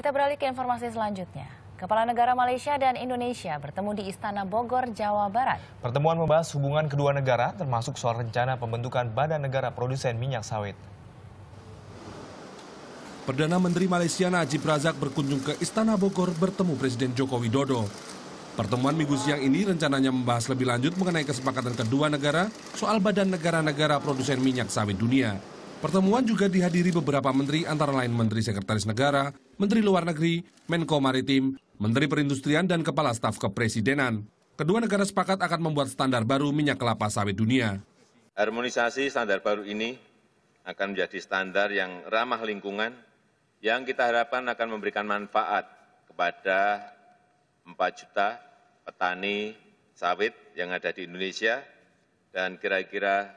Kita beralih ke informasi selanjutnya. Kepala negara Malaysia dan Indonesia bertemu di Istana Bogor, Jawa Barat. Pertemuan membahas hubungan kedua negara termasuk soal rencana pembentukan Badan Negara Produsen Minyak Sawit. Perdana Menteri Malaysia Najib Razak berkunjung ke Istana Bogor bertemu Presiden Joko Widodo. Pertemuan minggu siang ini rencananya membahas lebih lanjut mengenai kesepakatan kedua negara soal badan negara-negara produsen minyak sawit dunia. Pertemuan juga dihadiri beberapa menteri antara lain Menteri Sekretaris Negara, Menteri Luar Negeri, Menko Maritim, Menteri Perindustrian dan Kepala Staf Kepresidenan. Kedua negara sepakat akan membuat standar baru minyak kelapa sawit dunia. Harmonisasi standar baru ini akan menjadi standar yang ramah lingkungan, yang kita harapkan akan memberikan manfaat kepada 4 juta petani sawit yang ada di Indonesia dan kira-kira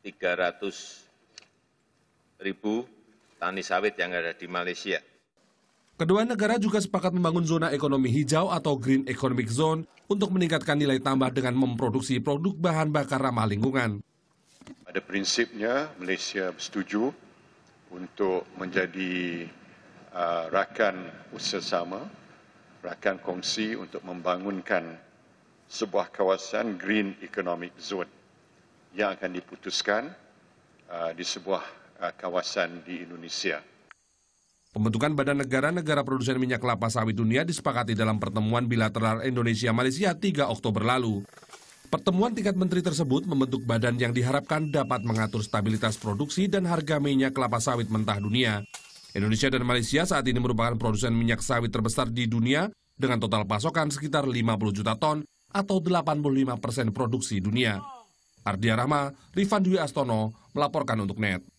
300 ribu tani sawit yang ada di Malaysia. Kedua negara juga sepakat membangun zona ekonomi hijau atau Green Economic Zone untuk meningkatkan nilai tambah dengan memproduksi produk bahan bakar ramah lingkungan. Pada prinsipnya Malaysia setuju untuk menjadi uh, rakan usaha sama, rakan kongsi untuk membangunkan sebuah kawasan Green Economic Zone yang akan diputuskan uh, di sebuah Eh, kawasan di Indonesia. Pembentukan Badan Negara-Negara Produsen Minyak Kelapa Sawit Dunia disepakati dalam pertemuan bilateral Indonesia-Malaysia 3 Oktober lalu. Pertemuan tingkat menteri tersebut membentuk badan yang diharapkan dapat mengatur stabilitas produksi dan harga minyak kelapa sawit mentah dunia. Indonesia dan Malaysia saat ini merupakan produsen minyak sawit terbesar di dunia dengan total pasokan sekitar 50 juta ton atau 85 persen produksi dunia. Ardia Rahma, Rifan Dwi Astono melaporkan untuk NET.